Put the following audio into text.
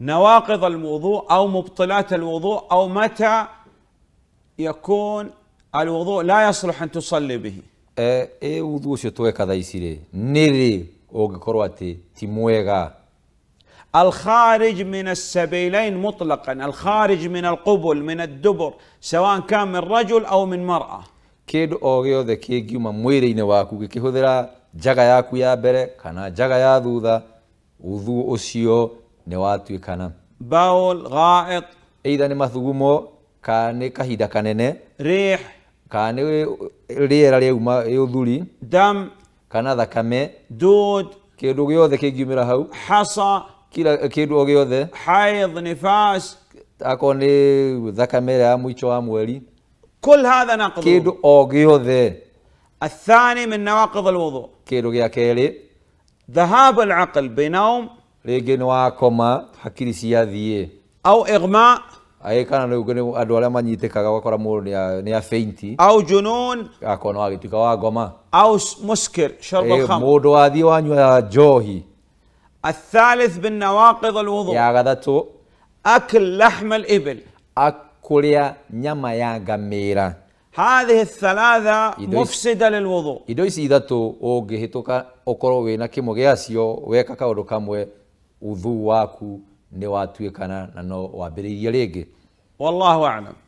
نواقض الوضوء او مبطلات الوضوء او متى يكون الوضوء لا يصلح ان تصلي به. اي وضوء شتويكا يصير نيري او كرواتي تيمويغا الخارج من السبيلين مطلقا الخارج من القبل من الدبر سواء كان من رجل او من مراه kindu o giothe kingiuma mwiri-inĩ waku gĩkĩhũthĩra njaga yaku يا بري كانا njaga ya thutha وضوء ũcio نوات يكنا باول غائط إذا نمثقومو كان كهيدا كانن ريح كان ريح عليهم يذولي دم كان هذا كمه دود كيدو غيوذ كيجمرا هاو حصى كلا كيدو غيوذ حيض نفاس أكون ذاك مرة ميتوا مولي كل هذا نقض كيدو أوغيوذ الثاني من نواقض الوضوء كيدو يا ذهاب العقل بنوم rĩngĩ nĩ wakoma hakiri ciathiĩ au igma kana rä u andå arä a manyitĩkaga ũgakora må ndå nä abeinti au junun akona agä wa ngoma au muskir må ndå wathiä wanyua njohi الثالث بالنواقض الوضوء يا غدتو أكل لحم الإبل أكل نما يا غميرة هذه الثلاثة مفسدة للوضوء إدويس إذا تو أوجهتو كا أكرو وينكي مغياسيو ويكا كاودو كاموي udhuu waku nä watuä kana na no wambä rä irie rä ngä wallahu alam